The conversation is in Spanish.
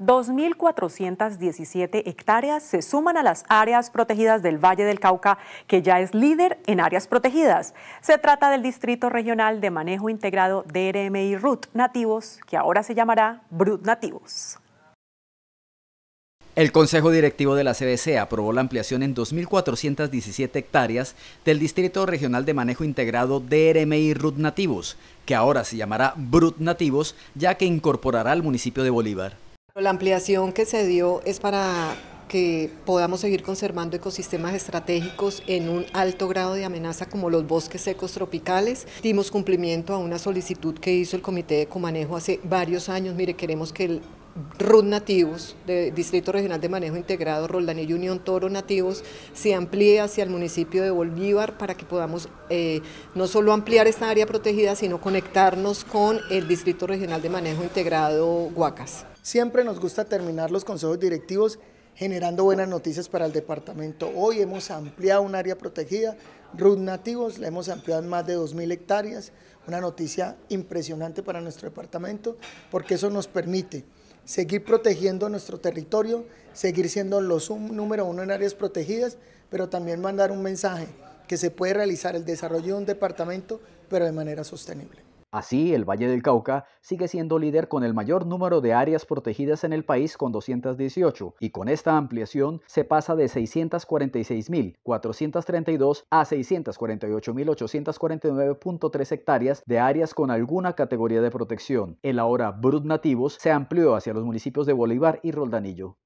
2.417 hectáreas se suman a las áreas protegidas del Valle del Cauca, que ya es líder en áreas protegidas. Se trata del Distrito Regional de Manejo Integrado DRMI RUT Nativos, que ahora se llamará BRUT Nativos. El Consejo Directivo de la CBC aprobó la ampliación en 2.417 hectáreas del Distrito Regional de Manejo Integrado DRMI RUT Nativos, que ahora se llamará BRUT Nativos, ya que incorporará al municipio de Bolívar. La ampliación que se dio es para que podamos seguir conservando ecosistemas estratégicos en un alto grado de amenaza como los bosques secos tropicales. Dimos cumplimiento a una solicitud que hizo el Comité de Ecomanejo hace varios años. Mire, queremos que el RUD nativos, de Distrito Regional de Manejo Integrado, y Unión Toro nativos, se amplíe hacia el municipio de Bolívar para que podamos eh, no solo ampliar esta área protegida, sino conectarnos con el Distrito Regional de Manejo Integrado Huacas. Siempre nos gusta terminar los consejos directivos generando buenas noticias para el departamento. Hoy hemos ampliado un área protegida, RUT nativos, la hemos ampliado en más de 2.000 hectáreas, una noticia impresionante para nuestro departamento, porque eso nos permite seguir protegiendo nuestro territorio, seguir siendo los número uno en áreas protegidas, pero también mandar un mensaje que se puede realizar el desarrollo de un departamento, pero de manera sostenible. Así, el Valle del Cauca sigue siendo líder con el mayor número de áreas protegidas en el país con 218 y con esta ampliación se pasa de 646.432 a 648.849.3 hectáreas de áreas con alguna categoría de protección. El ahora Brut Nativos se amplió hacia los municipios de Bolívar y Roldanillo.